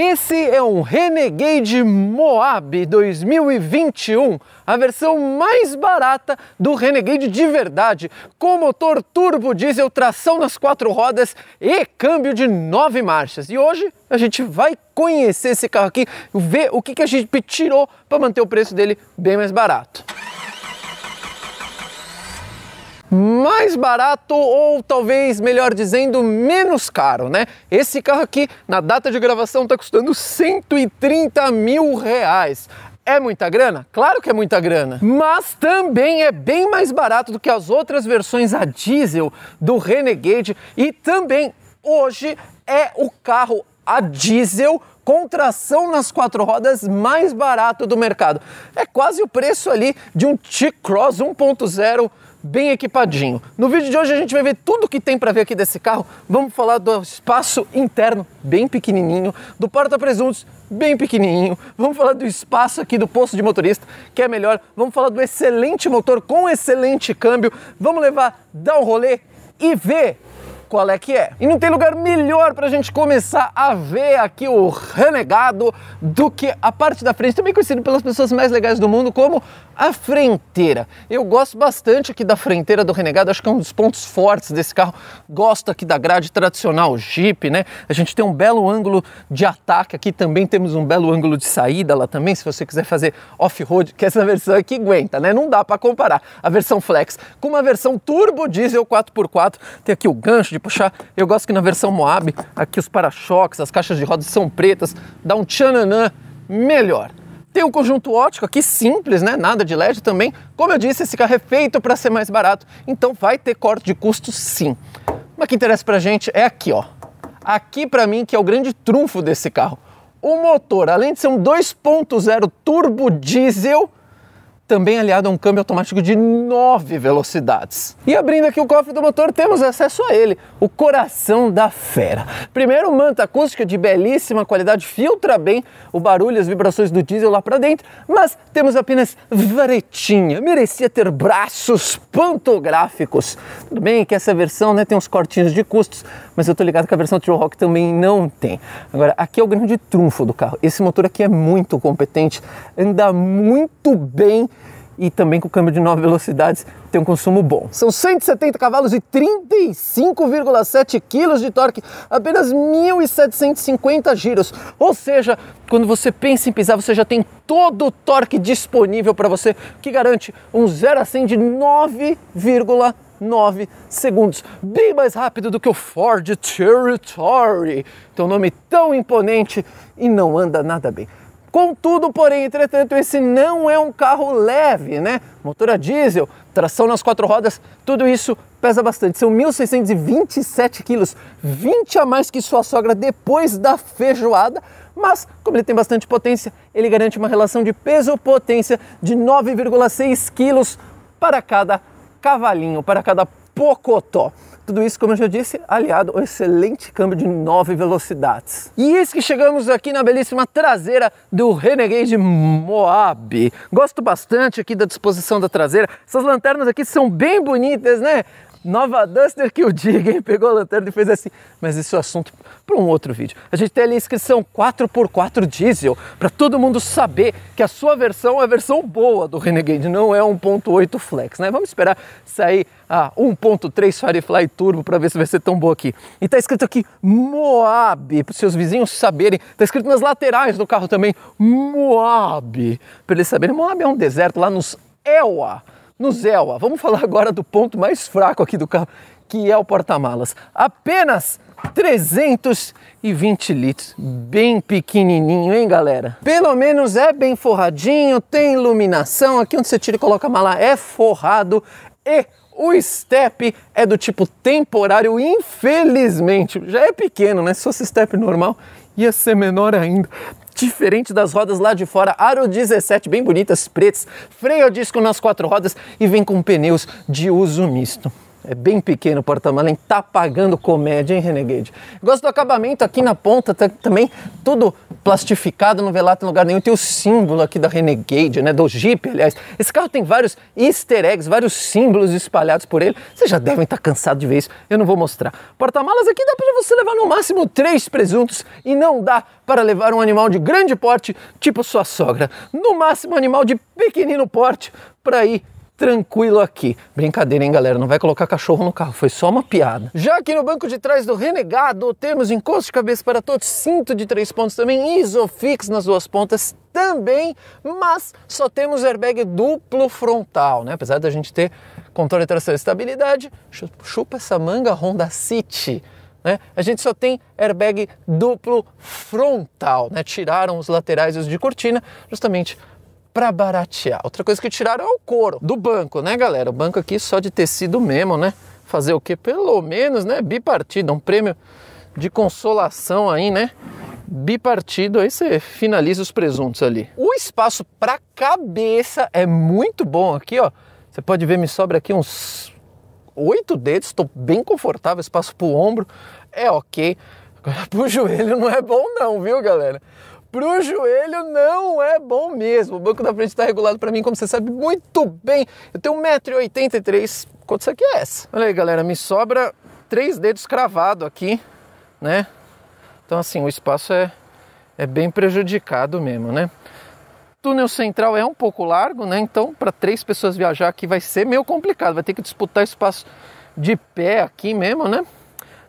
Esse é um Renegade Moab 2021, a versão mais barata do Renegade de verdade, com motor turbo diesel, tração nas quatro rodas e câmbio de nove marchas. E hoje a gente vai conhecer esse carro aqui, ver o que, a gente tirou para manter o preço dele bem mais barato mais barato ou talvez melhor dizendo menos caro, né? Esse carro aqui na data de gravação está custando 130 mil reais. É muita grana? Claro que é muita grana, mas também é bem mais barato do que as outras versões a diesel do Renegade e também hoje é o carro a diesel contração nas quatro rodas mais barato do mercado. É quase o preço ali de um T-Cross 1.0 bem equipadinho. No vídeo de hoje a gente vai ver tudo que tem para ver aqui desse carro. Vamos falar do espaço interno bem pequenininho, do porta-presuntos bem pequenininho. Vamos falar do espaço aqui do posto de motorista, que é melhor. Vamos falar do excelente motor com excelente câmbio. Vamos levar dar um rolê e ver qual é que é. E não tem lugar melhor para a gente começar a ver aqui o renegado do que a parte da frente, também conhecido pelas pessoas mais legais do mundo como a frenteira. Eu gosto bastante aqui da frenteira do Renegado, acho que é um dos pontos fortes desse carro. Gosto aqui da grade tradicional Jeep, né? A gente tem um belo ângulo de ataque aqui, também temos um belo ângulo de saída lá também, se você quiser fazer off-road, que essa versão aqui aguenta, né? Não dá para comparar a versão Flex com uma versão turbo diesel 4x4. Tem aqui o gancho de puxar. Eu gosto que na versão Moab, aqui os para-choques, as caixas de rodas são pretas, dá um tchananã melhor. Tem o conjunto ótico aqui simples, né? Nada de LED também. Como eu disse, esse carro é feito para ser mais barato, então vai ter corte de custo sim. Mas que interessa pra gente é aqui, ó. Aqui para mim que é o grande trunfo desse carro. O motor, além de ser um 2.0 turbo diesel, também aliado a um câmbio automático de 9 velocidades. E abrindo aqui o cofre do motor, temos acesso a ele, o coração da fera. Primeiro, manta acústica de belíssima qualidade, filtra bem o barulho e as vibrações do diesel lá para dentro, mas temos apenas varetinha. Merecia ter braços pantográficos. Tudo bem que essa versão né, tem uns cortinhos de custos, mas eu tô ligado que a versão Trail Rock também não tem. Agora, aqui é o grande trunfo do carro. Esse motor aqui é muito competente, anda muito bem e também com câmbio de 9 velocidades tem um consumo bom. São 170 cavalos e 35,7 kg de torque, apenas 1.750 giros. Ou seja, quando você pensa em pisar, você já tem todo o torque disponível para você, que garante um 0 a 100 de 9,9 segundos, bem mais rápido do que o Ford Territory, Então, nome tão imponente e não anda nada bem. Contudo, porém, entretanto, esse não é um carro leve, né? Motor a diesel, tração nas quatro rodas, tudo isso pesa bastante. São 1.627 quilos, 20 a mais que sua sogra depois da feijoada, mas como ele tem bastante potência, ele garante uma relação de peso-potência de 9,6 quilos para cada cavalinho, para cada pocotó. Tudo isso, como eu já disse, aliado ao excelente câmbio de 9 velocidades. E isso que chegamos aqui na belíssima traseira do Renegade Moab. Gosto bastante aqui da disposição da traseira. Essas lanternas aqui são bem bonitas, né? Nova Duster que o diga, hein? Pegou a lanterna e fez assim. Mas esse é o assunto para um outro vídeo. A gente tem ali a inscrição 4x4 diesel, para todo mundo saber que a sua versão é a versão boa do Renegade, não é 1.8 Flex, né? Vamos esperar sair a 1.3 Firefly Turbo para ver se vai ser tão boa aqui. E tá escrito aqui Moab, para seus vizinhos saberem. Tá escrito nas laterais do carro também Moab, para eles saberem. Moab é um deserto lá nos Ewa, no Zelwa. Vamos falar agora do ponto mais fraco aqui do carro, que é o porta-malas. Apenas 320 litros, bem pequenininho, hein, galera? Pelo menos é bem forradinho, tem iluminação, aqui onde você tira e coloca a mala é forrado e o step é do tipo temporário, infelizmente. Já é pequeno, né? Se fosse step normal, ia ser menor ainda. Diferente das rodas lá de fora, aro 17, bem bonitas, pretas, freio a disco nas quatro rodas e vem com pneus de uso misto. É bem pequeno o porta malas tá pagando comédia, hein, Renegade? Gosto do acabamento aqui na ponta, tá, também tudo plastificado, não velato em lugar nenhum. Tem o símbolo aqui da Renegade, né? Do Jeep, aliás. Esse carro tem vários easter eggs, vários símbolos espalhados por ele. Vocês já devem estar tá cansados de ver isso, eu não vou mostrar. Porta-malas aqui dá para você levar no máximo três presuntos e não dá para levar um animal de grande porte, tipo sua sogra. No máximo, um animal de pequenino porte, para ir tranquilo aqui. Brincadeira, hein, galera? Não vai colocar cachorro no carro, foi só uma piada. Já aqui no banco de trás do Renegado, temos encosto de cabeça para todos, cinto de três pontos também, Isofix nas duas pontas, também, mas só temos airbag duplo frontal, né? Apesar da gente ter controle de tração e estabilidade, chupa essa manga Honda City. Né? A gente só tem airbag duplo frontal, né? Tiraram os laterais e os de cortina, justamente para baratear. Outra coisa que tiraram é o couro do banco, né, galera? O banco aqui só de tecido mesmo, né? Fazer o que? Pelo menos, né? Bipartido, um prêmio de consolação aí, né? bipartido, aí você finaliza os presuntos ali. O espaço para cabeça é muito bom aqui, ó. Você pode ver, me sobra aqui uns oito dedos, estou bem confortável, espaço para o ombro é ok. Agora para o joelho não é bom não, viu, galera? Pro joelho não é bom mesmo. O banco da frente está regulado para mim, como você sabe muito bem. Eu tenho 1,83m. Quanto isso aqui é essa? Olha aí, galera, me sobra três dedos cravado aqui, né? Então, assim, o espaço é, é bem prejudicado mesmo, né? túnel central é um pouco largo, né? Então, para três pessoas viajar aqui vai ser meio complicado, vai ter que disputar espaço de pé aqui mesmo, né?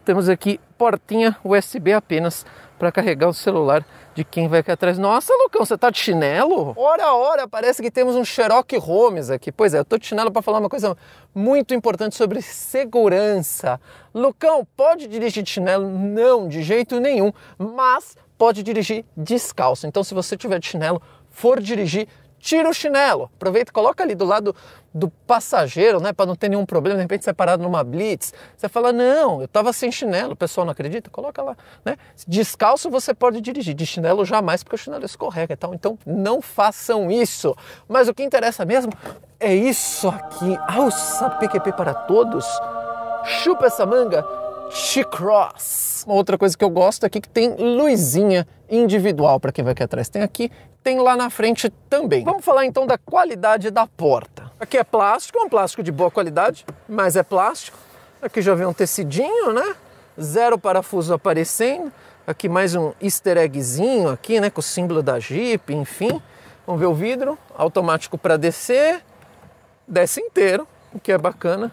Temos aqui portinha USB apenas para carregar o celular de quem vai aqui atrás. Nossa, Lucão, você tá de chinelo? Ora, ora, parece que temos um Sherlock Holmes aqui. Pois é, eu tô de chinelo para falar uma coisa muito importante sobre segurança. Lucão, pode dirigir de chinelo? Não, de jeito nenhum, mas pode dirigir descalço. Então, se você tiver de chinelo, for dirigir, tira o chinelo. Aproveita, coloca ali do lado do passageiro, né, para não ter nenhum problema, de repente você é parado numa blitz, você fala: "Não, eu estava sem chinelo". O pessoal não acredita? Coloca lá, né? Descalço você pode dirigir, de chinelo jamais, porque o chinelo escorrega e tal. Então não façam isso. Mas o que interessa mesmo é isso aqui. Alça PQP para todos. Chupa essa manga. T-Cross. Uma outra coisa que eu gosto aqui é que tem luzinha individual para quem vai aqui atrás. Tem aqui tem lá na frente também. Vamos falar então da qualidade da porta. Aqui é plástico, é um plástico de boa qualidade, mas é plástico. Aqui já vem um tecidinho, né? Zero parafuso aparecendo. Aqui mais um easter eggzinho aqui, né? Com o símbolo da Jeep, enfim. Vamos ver o vidro, automático para descer. Desce inteiro, o que é bacana.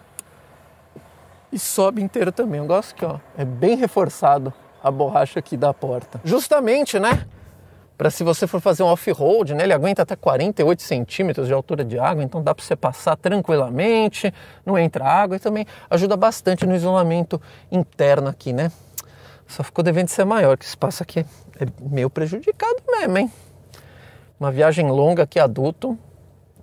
E sobe inteiro também. Eu gosto que ó, é bem reforçado a borracha aqui da porta. Justamente, né? para se você for fazer um off-road, né, ele aguenta até 48 centímetros de altura de água, então dá para você passar tranquilamente, não entra água e também ajuda bastante no isolamento interno aqui, né? Só ficou devendo ser maior, que esse espaço aqui é meio prejudicado mesmo, hein? Uma viagem longa aqui adulto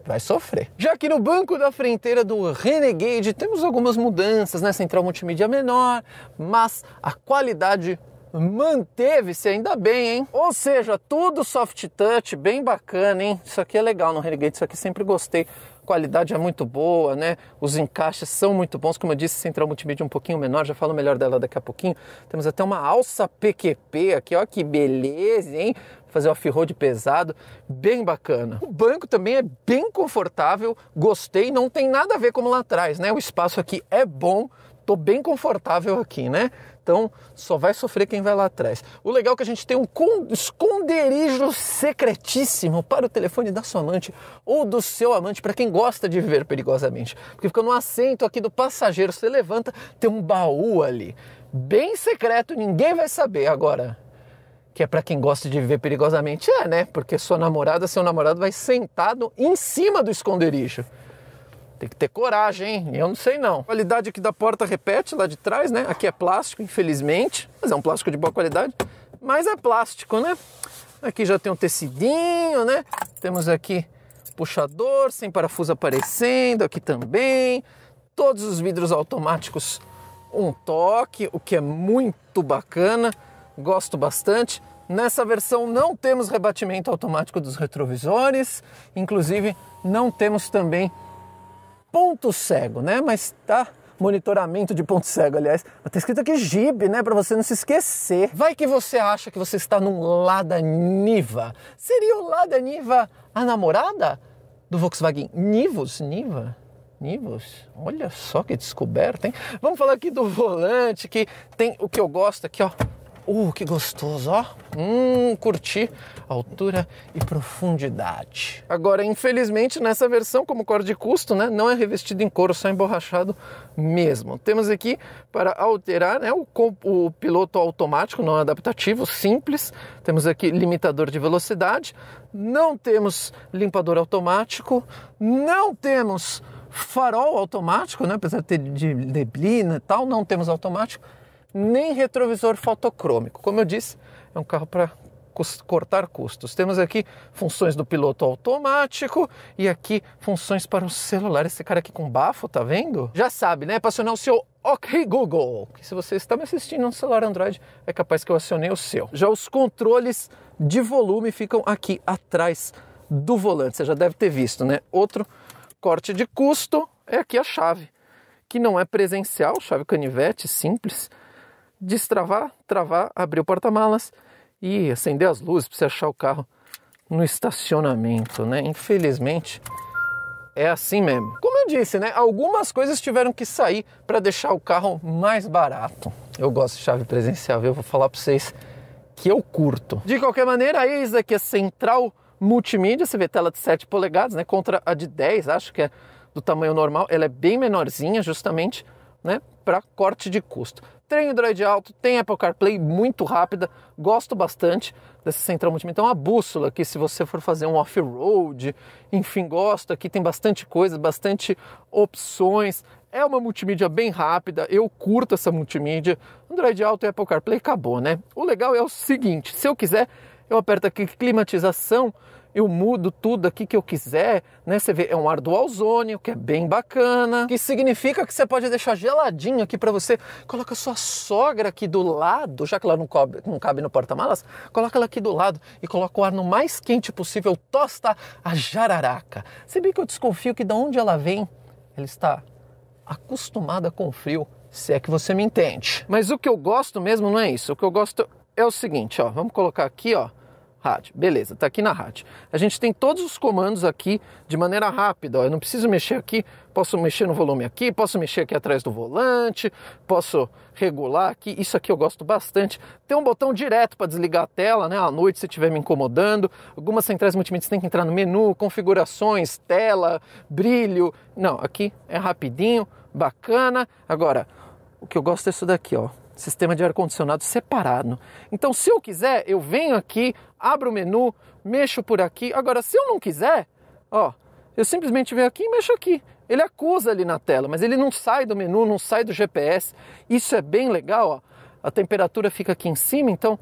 vai sofrer. Já aqui no banco da fronteira do Renegade temos algumas mudanças, né? Central multimídia menor, mas a qualidade manteve-se ainda bem, hein? Ou seja, tudo soft touch, bem bacana, hein? Isso aqui é legal no Renegade, isso aqui sempre gostei. qualidade é muito boa, né? Os encaixes são muito bons, como eu disse, central multimídia um pouquinho menor, já falo melhor dela daqui a pouquinho. Temos até uma alça PQP aqui, ó, que beleza, hein? fazer off-road pesado, bem bacana. O banco também é bem confortável, gostei, não tem nada a ver como lá atrás, né? O espaço aqui é bom, tô bem confortável aqui, né? Então só vai sofrer quem vai lá atrás. O legal é que a gente tem um esconderijo secretíssimo para o telefone da sua amante ou do seu amante, para quem gosta de viver perigosamente. Porque fica no assento aqui do passageiro, você levanta, tem um baú ali, bem secreto, ninguém vai saber agora. Que é para quem gosta de viver perigosamente, é, né? Porque sua namorada, seu namorado vai sentado em cima do esconderijo. Tem que ter coragem, hein? Eu não sei não. A qualidade aqui da porta repete lá de trás, né? Aqui é plástico, infelizmente, mas é um plástico de boa qualidade, mas é plástico, né? Aqui já tem um tecidinho, né? Temos aqui puxador sem parafuso aparecendo, aqui também. Todos os vidros automáticos um toque, o que é muito bacana. Gosto bastante. Nessa versão não temos rebatimento automático dos retrovisores, inclusive não temos também ponto cego, né? Mas tá monitoramento de ponto cego, aliás. Tá escrito aqui GIB, né? Para você não se esquecer. Vai que você acha que você está num Lada Niva. Seria o Lada Niva a namorada do Volkswagen Nivus? Niva? Nivus? Olha só que descoberta, hein? Vamos falar aqui do volante, que tem o que eu gosto aqui, ó. Uh, que gostoso, ó. Hum, curti altura e profundidade. Agora, infelizmente, nessa versão, como cor de custo, né, não é revestido em couro, só emborrachado mesmo. Temos aqui para alterar né, o, o piloto automático, não adaptativo, simples. Temos aqui limitador de velocidade. Não temos limpador automático. Não temos farol automático, né, apesar de ter de neblina e tal, não temos automático nem retrovisor fotocrômico. Como eu disse, é um carro para cortar custos. Temos aqui funções do piloto automático e aqui funções para o celular. Esse cara aqui com bafo, tá vendo? Já sabe, né? Para acionar o seu OK Google, que se você está me assistindo no celular Android, é capaz que eu acionei o seu. Já os controles de volume ficam aqui atrás do volante. Você já deve ter visto, né? Outro corte de custo é aqui a chave, que não é presencial, chave canivete simples destravar, travar, abrir o porta-malas e acender as luzes para você achar o carro no estacionamento, né? Infelizmente é assim mesmo. Como eu disse, né? Algumas coisas tiveram que sair para deixar o carro mais barato. Eu gosto de chave presencial, eu vou falar para vocês que eu curto. De qualquer maneira, isso aqui é central multimídia, você vê tela de 7 polegadas, né, contra a de 10, acho que é do tamanho normal, ela é bem menorzinha justamente, né, para corte de custo tem Android Alto tem Apple CarPlay, muito rápida, gosto bastante dessa central multimídia. Então, a bússola que se você for fazer um off-road, enfim, gosto, aqui tem bastante coisa, bastante opções. É uma multimídia bem rápida, eu curto essa multimídia. Android Alto e Apple CarPlay acabou, né? O legal é o seguinte, se eu quiser, eu aperto aqui climatização, eu mudo tudo aqui que eu quiser, né? Você vê, é um ar do ozônio, que é bem bacana, que significa que você pode deixar geladinho aqui para você. Coloca sua sogra aqui do lado, já que ela não cabe, não cabe no porta-malas, coloca ela aqui do lado e coloca o ar no mais quente possível, tosta a jararaca. Se bem que eu desconfio que da onde ela vem, ela está acostumada com o frio, se é que você me entende. Mas o que eu gosto mesmo não é isso. O que eu gosto é o seguinte, ó, vamos colocar aqui, ó, Beleza, está aqui na rádio. A gente tem todos os comandos aqui de maneira rápida. Ó. Eu não preciso mexer aqui, posso mexer no volume aqui, posso mexer aqui atrás do volante, posso regular aqui. Isso aqui eu gosto bastante. Tem um botão direto para desligar a tela, né? À noite se estiver me incomodando. Algumas centrais multimídia tem que entrar no menu, configurações, tela, brilho. Não, aqui é rapidinho, bacana. Agora, o que eu gosto é isso daqui, ó sistema de ar-condicionado separado. Então, se eu quiser, eu venho aqui, abro o menu, mexo por aqui. Agora, se eu não quiser, ó, eu simplesmente venho aqui e mexo aqui. Ele acusa ali na tela, mas ele não sai do menu, não sai do GPS. Isso é bem legal, ó. A temperatura fica aqui em cima, então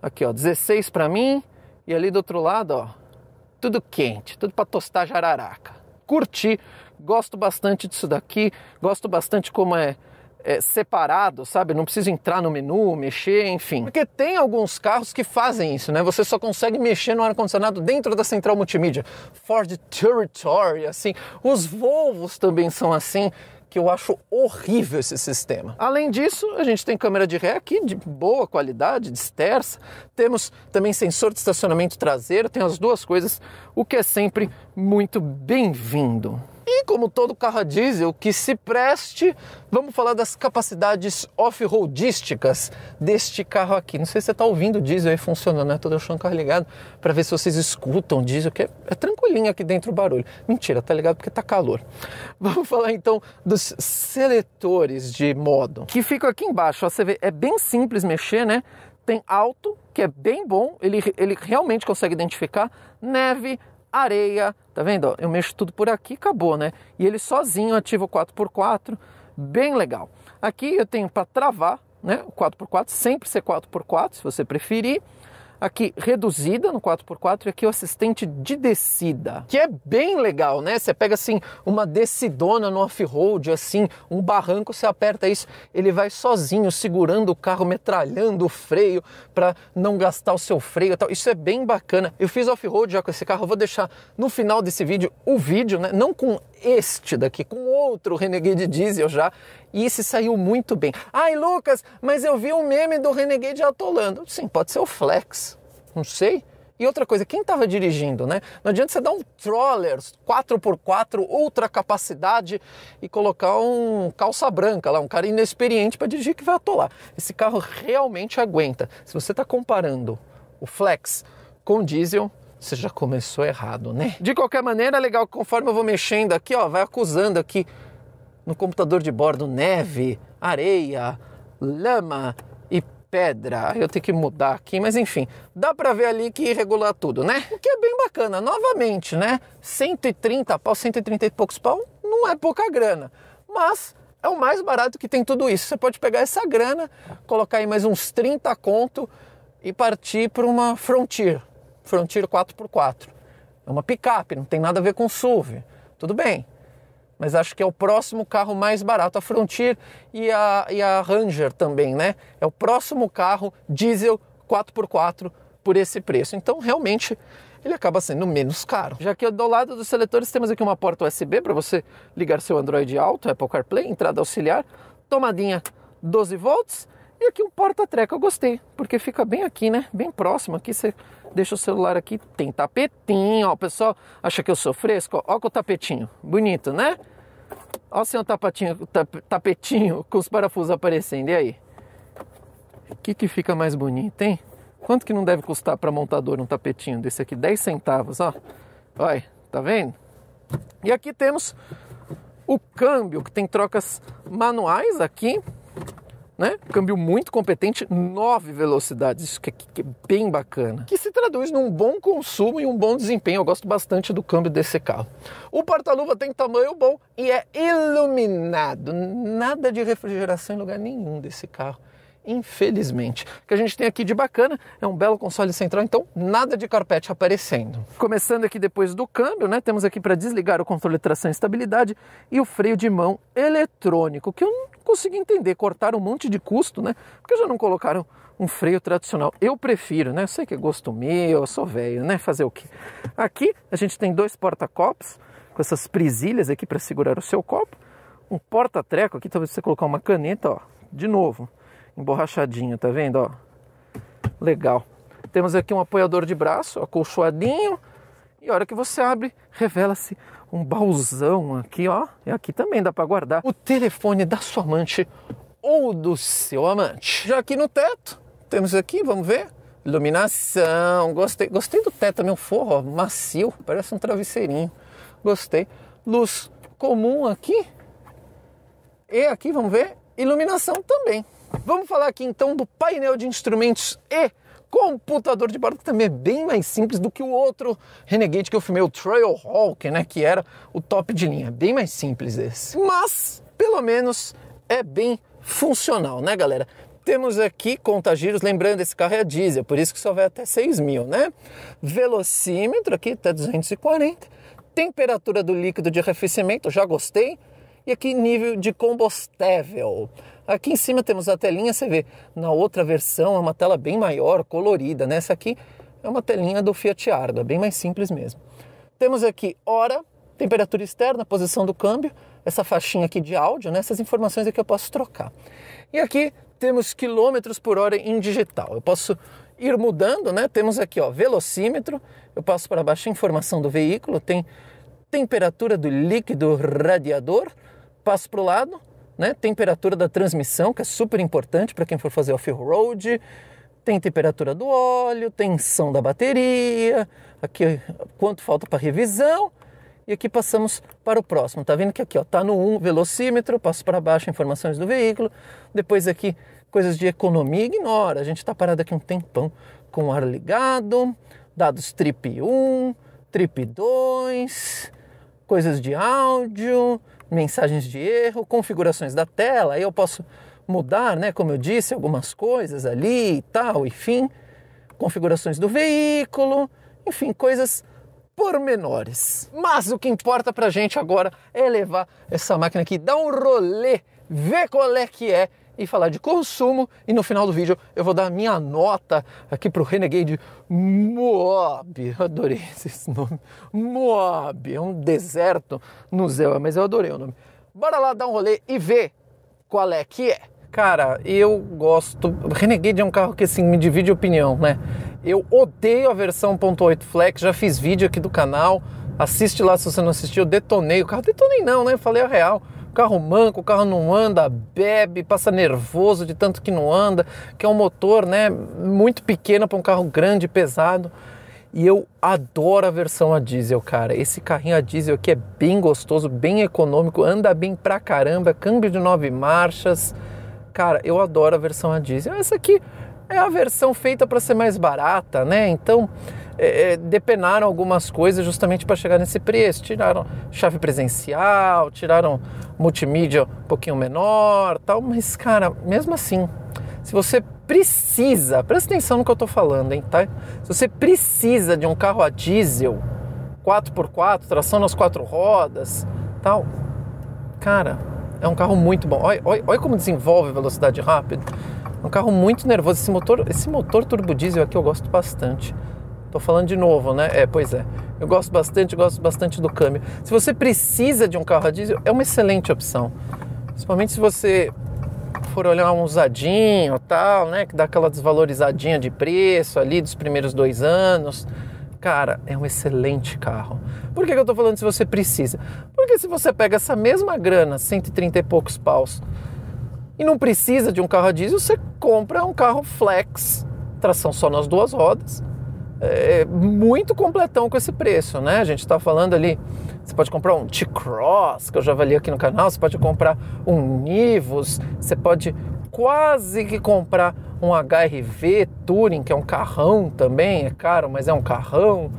aqui, ó, 16 para mim e ali do outro lado, ó, tudo quente, tudo para tostar jararaca. Curti, gosto bastante disso daqui, gosto bastante como é é, separado, sabe? Não preciso entrar no menu, mexer, enfim. Porque tem alguns carros que fazem isso, né? Você só consegue mexer no ar-condicionado dentro da central multimídia. Ford Territory, assim. Os Volvos também são assim que eu acho horrível esse sistema. Além disso, a gente tem câmera de ré aqui de boa qualidade, dispersa. Temos também sensor de estacionamento traseiro, tem as duas coisas, o que é sempre muito bem-vindo. E como todo carro a diesel que se preste, vamos falar das capacidades off-roadísticas deste carro aqui. Não sei se você está ouvindo o diesel aí funcionando, né? deixando o carro ligado para ver se vocês escutam o diesel, que é, é tranquilinho aqui dentro o barulho. Mentira, tá ligado porque tá calor. Vamos falar então dos seletores de modo, que ficam aqui embaixo. Ó, você vê, é bem simples mexer, né? Tem alto, que é bem bom, ele, ele realmente consegue identificar neve, areia, tá vendo? Eu mexo tudo por aqui, acabou, né? E ele sozinho ativa o 4x4, bem legal. Aqui eu tenho para travar, né? O 4x4 sempre ser 4x4, se você preferir aqui reduzida no 4x4 e aqui o assistente de descida, que é bem legal, né? Você pega assim uma descidona no off-road, assim, um barranco, você aperta isso, ele vai sozinho segurando o carro, metralhando o freio para não gastar o seu freio, tal. Isso é bem bacana. Eu fiz off-road já com esse carro, eu vou deixar no final desse vídeo o vídeo, né? Não com este daqui com outro Renegade Diesel já e esse saiu muito bem. Ai, Lucas, mas eu vi um meme do Renegade atolando. Sim, pode ser o Flex, não sei. E outra coisa, quem estava dirigindo, né? Não adianta você dar um troller 4x4, outra capacidade e colocar um calça branca lá, um cara inexperiente para dirigir que vai atolar. Esse carro realmente aguenta. Se você está comparando o Flex com o diesel, você já começou errado, né? De qualquer maneira, legal conforme eu vou mexendo aqui, ó, vai acusando aqui no computador de bordo neve, areia, lama e pedra. Eu tenho que mudar aqui, mas enfim, dá para ver ali que regular tudo, né? O que é bem bacana, novamente, né? 130 pau, 130 e poucos pau não é pouca grana, mas é o mais barato que tem tudo isso. Você pode pegar essa grana, colocar aí mais uns 30 conto e partir para uma Frontier, Frontier 4x4. É uma picape, não tem nada a ver com SUV. Tudo bem. Mas acho que é o próximo carro mais barato. A Frontier e a, e a Ranger também, né? É o próximo carro diesel 4x4 por esse preço. Então, realmente, ele acaba sendo menos caro. Já que do lado dos seletores temos aqui uma porta USB para você ligar seu Android alto, Apple CarPlay, entrada auxiliar, tomadinha 12 volts e aqui um porta-treco eu gostei, porque fica bem aqui, né? Bem próximo. Aqui você deixa o celular aqui, tem tapetinho, ó. O pessoal acha que eu sou fresco, ó, com o tapetinho. Bonito, né? Ó sem o tapetinho, tapetinho com os parafusos aparecendo, e aí? O que que fica mais bonito, hein? Quanto que não deve custar para montador um tapetinho desse aqui? 10 centavos, ó. Olha, tá vendo? E aqui temos o câmbio, que tem trocas manuais aqui, né? Câmbio muito competente, nove velocidades, isso que é, que é, bem bacana. Que se traduz num bom consumo e um bom desempenho. Eu gosto bastante do câmbio desse carro. O porta-luva tem tamanho bom e é iluminado. Nada de refrigeração em lugar nenhum desse carro infelizmente. O que a gente tem aqui de bacana é um belo console central, então nada de carpete aparecendo. Começando aqui depois do câmbio, né? Temos aqui para desligar o controle de tração e estabilidade e o freio de mão eletrônico, que eu consegui entender, cortar um monte de custo, né? Porque já não colocaram um freio tradicional. Eu prefiro, né? Eu sei que é gosto meu, eu sou velho, né? Fazer o quê? Aqui a gente tem dois porta-copos com essas prisilhas aqui para segurar o seu copo, um porta-treco aqui, talvez você colocar uma caneta, ó, de novo, emborrachadinho, tá vendo, ó? Legal. Temos aqui um apoiador de braço, acolchoadinho, e a hora que você abre, revela-se um baúzão aqui, ó. E aqui também dá para guardar o telefone da sua amante ou do seu amante. Já aqui no teto, temos aqui, vamos ver. Iluminação, gostei. Gostei do teto também, um forro ó, macio, parece um travesseirinho. Gostei. Luz comum aqui. E aqui, vamos ver, iluminação também. Vamos falar aqui então do painel de instrumentos e computador de bordo, que também é bem mais simples do que o outro Renegade que eu filmei, o Trailhawk, né, que era o top de linha, bem mais simples esse. Mas, pelo menos, é bem funcional, né, galera? Temos aqui giros, lembrando, esse carro é a diesel, por isso que só vai até 6 mil, né? Velocímetro aqui até 240, temperatura do líquido de arrefecimento, já gostei, e aqui nível de combustível. Aqui em cima temos a telinha, você vê, na outra versão é uma tela bem maior, colorida, nessa né? aqui é uma telinha do Fiat Argo, é bem mais simples mesmo. Temos aqui hora, temperatura externa, posição do câmbio, essa faixinha aqui de áudio, né? essas informações aqui é eu posso trocar. E aqui temos quilômetros por hora em digital, eu posso ir mudando, né? Temos aqui ó, velocímetro, eu passo para baixo a informação do veículo, tem temperatura do líquido radiador, passo para o lado, né? Temperatura da transmissão, que é super importante para quem for fazer off-road. Tem temperatura do óleo, tensão da bateria, aqui quanto falta para revisão. E aqui passamos para o próximo. Tá vendo que aqui ó, tá no 1 velocímetro, passo para baixo informações do veículo. Depois aqui coisas de economia, ignora. A gente está parado aqui um tempão com o ar ligado, dados trip 1, trip 2, coisas de áudio, mensagens de erro, configurações da tela, aí eu posso mudar, né, como eu disse, algumas coisas ali e tal, enfim, configurações do veículo, enfim, coisas pormenores. Mas o que importa pra gente agora é levar essa máquina aqui, dar um rolê, ver qual é que é e falar de consumo. E no final do vídeo eu vou dar minha nota aqui para o Renegade Moab. Adorei esse nome. Moab. É um deserto no Zéu, mas eu adorei o nome. Bora lá dar um rolê e ver qual é que é. Cara, eu gosto. Renegade é um carro que assim me divide opinião, né? Eu odeio a versão 1.8 Flex, já fiz vídeo aqui do canal. Assiste lá se você não assistiu, eu detonei o carro. Detonei não, né? Falei a real carro manco, o carro não anda, bebe, passa nervoso de tanto que não anda, que é um motor né, muito pequeno para um carro grande, pesado. E eu adoro a versão a diesel, cara. Esse carrinho a diesel aqui é bem gostoso, bem econômico, anda bem pra caramba, câmbio de nove marchas. Cara, eu adoro a versão a diesel. Essa aqui é a versão feita para ser mais barata, né? Então, é, é, depenaram algumas coisas justamente para chegar nesse preço. Tiraram chave presencial, tiraram multimídia um pouquinho menor, tal, mas cara, mesmo assim, se você precisa, presta atenção no que eu estou falando, hein, tá? Se você precisa de um carro a diesel 4x4, tração nas quatro rodas, tal, cara, é um carro muito bom. Olha, olha, olha como desenvolve velocidade rápida. É um carro muito nervoso. Esse motor, esse motor turbo diesel aqui eu gosto bastante. Tô falando de novo, né? É, pois é. Eu gosto bastante, gosto bastante do câmbio. Se você precisa de um carro a diesel, é uma excelente opção. Principalmente se você for olhar um usadinho tal, né? Que dá aquela desvalorizadinha de preço ali dos primeiros dois anos. Cara, é um excelente carro. Por que, que eu tô falando se você precisa? Porque se você pega essa mesma grana, 130 e poucos paus, e não precisa de um carro a diesel, você compra um carro flex, tração só nas duas rodas, é, muito completão com esse preço, né? A gente está falando ali, você pode comprar um T-Cross, que eu já avaliei aqui no canal, você pode comprar um Nivus, você pode quase que comprar um HRV Touring, que é um carrão também, é caro, mas é um carrão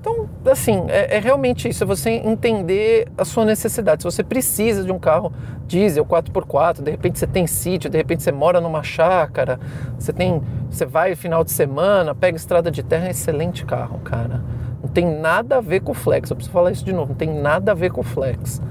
então, assim, é, é, realmente isso, é você entender a sua necessidade. Se você precisa de um carro diesel 4x4, de repente você tem sítio, de repente você mora numa chácara, você tem. Você vai final de semana, pega estrada de terra, é um excelente carro, cara. Não tem nada a ver com o flex. Eu preciso falar isso de novo, não tem nada a ver com o flex.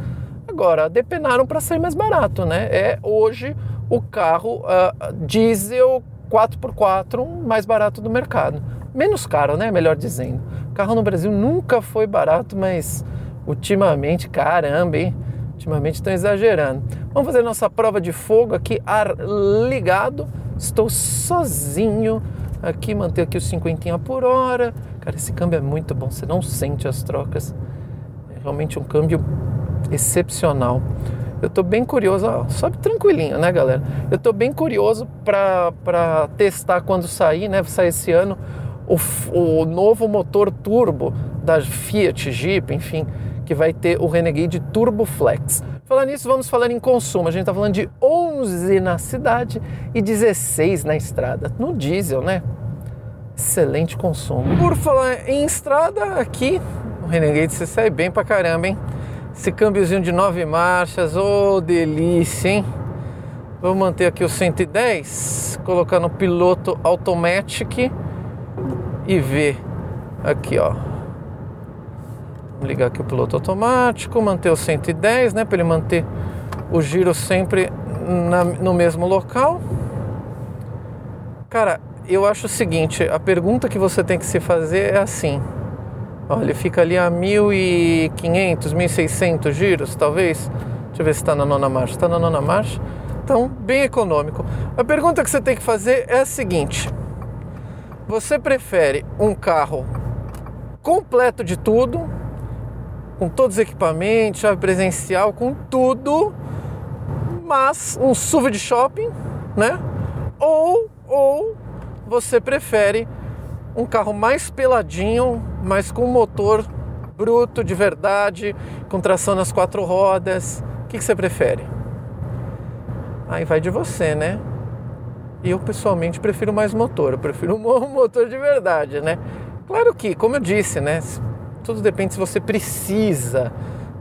Agora, depenaram para sair mais barato, né? É hoje o carro uh, diesel 4x4 mais barato do mercado menos caro, né? Melhor dizendo. carro no Brasil nunca foi barato, mas ultimamente, caramba, hein? Ultimamente estão exagerando. Vamos fazer nossa prova de fogo aqui, ar ligado. Estou sozinho aqui, manter aqui os cinquentinha por hora. Cara, esse câmbio é muito bom, você não sente as trocas. É realmente um câmbio excepcional. Eu tô bem curioso, ó, sobe tranquilinho, né, galera? Eu tô bem curioso para testar quando sair, né? Sai esse ano o, o novo motor turbo da Fiat Jeep, enfim, que vai ter o Renegade Turbo Flex. Falando nisso, vamos falar em consumo. A gente está falando de 11 na cidade e 16 na estrada, no diesel, né? Excelente consumo. Por falar em estrada, aqui o Renegade se sai bem pra caramba, hein? Esse câmbiozinho de nove marchas, ô oh, delícia, hein? Vou manter aqui o 110, colocar no piloto automatic e ver aqui, ó. Vou ligar aqui o piloto automático, manter o 110, né, para ele manter o giro sempre na, no mesmo local. Cara, eu acho o seguinte, a pergunta que você tem que se fazer é assim. Olha, ele fica ali a 1.500, 1.600 giros, talvez. Deixa eu ver se está na nona marcha. Está na nona marcha. Então, bem econômico. A pergunta que você tem que fazer é a seguinte: você prefere um carro completo de tudo, com todos os equipamentos, chave presencial, com tudo, mas um SUV de shopping, né? Ou, ou você prefere um carro mais peladinho, mas com motor bruto de verdade, com tração nas quatro rodas. O que, que você prefere? Aí vai de você, né? eu pessoalmente prefiro mais motor, eu prefiro um motor de verdade, né? Claro que, como eu disse, né? Tudo depende se você precisa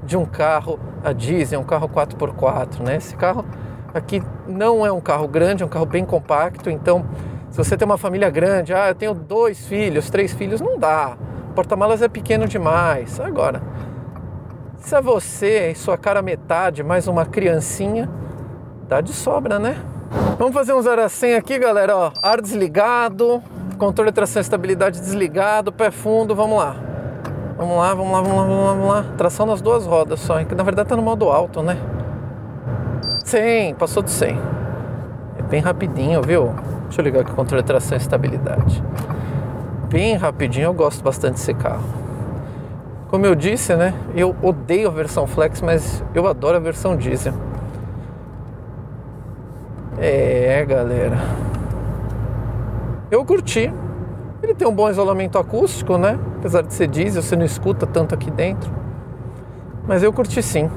de um carro a diesel, um carro 4x4, né? Esse carro aqui não é um carro grande, é um carro bem compacto, então se você tem uma família grande, ah, eu tenho dois filhos, três filhos, não dá. porta-malas é pequeno demais. Agora, se é você e sua cara metade mais uma criancinha, dá de sobra, né? Vamos fazer um 0 a 100 aqui, galera. Ó, ar desligado, controle de tração e estabilidade desligado, pé fundo, vamos lá. Vamos lá, vamos lá, vamos lá, vamos lá, vamos lá. Tração nas duas rodas só, que na verdade tá no modo alto, né? 100, passou de 100. É bem rapidinho, viu? Deixa eu ligar aqui o controle de tração e estabilidade. Bem rapidinho, eu gosto bastante desse carro. Como eu disse, né? Eu odeio a versão flex, mas eu adoro a versão diesel. É, galera. Eu curti. Ele tem um bom isolamento acústico, né? Apesar de ser diesel, você não escuta tanto aqui dentro. Mas eu curti sim.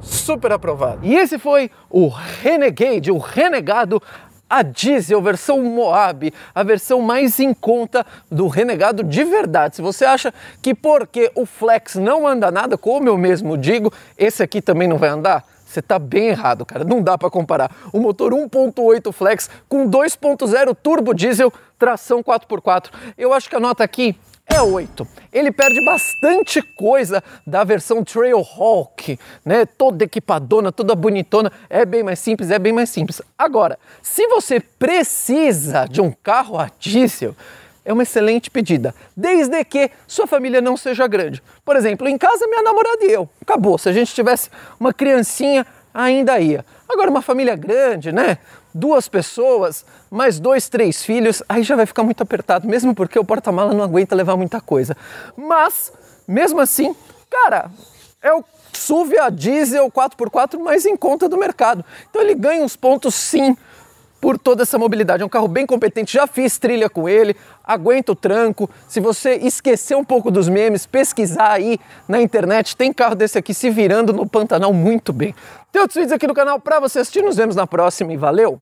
Super aprovado. E esse foi o Renegade, o Renegado a diesel, versão Moab, a versão mais em conta do Renegado de verdade. Se você acha que porque o Flex não anda nada, como eu mesmo digo, esse aqui também não vai andar, você tá bem errado, cara. Não dá para comparar o motor 1.8 flex com 2.0 turbo diesel tração 4x4. Eu acho que a nota aqui é 8. Ele perde bastante coisa da versão Trailhawk, né? Toda equipadona, toda bonitona, é bem mais simples, é bem mais simples. Agora, se você precisa de um carro a diesel, é uma excelente pedida, desde que sua família não seja grande. Por exemplo, em casa, minha namorada e eu. Acabou. Se a gente tivesse uma criancinha, ainda ia. Agora, uma família grande, né? Duas pessoas, mais dois, três filhos, aí já vai ficar muito apertado, mesmo porque o porta-mala não aguenta levar muita coisa. Mas, mesmo assim, cara, é o SUV a diesel 4x4 mais em conta do mercado. Então ele ganha uns pontos sim por toda essa mobilidade. É um carro bem competente, já fiz trilha com ele, aguenta o tranco. Se você esquecer um pouco dos memes, pesquisar aí na internet, tem carro desse aqui se virando no Pantanal muito bem. Tem outros vídeos aqui no canal para você assistir, nos vemos na próxima e valeu!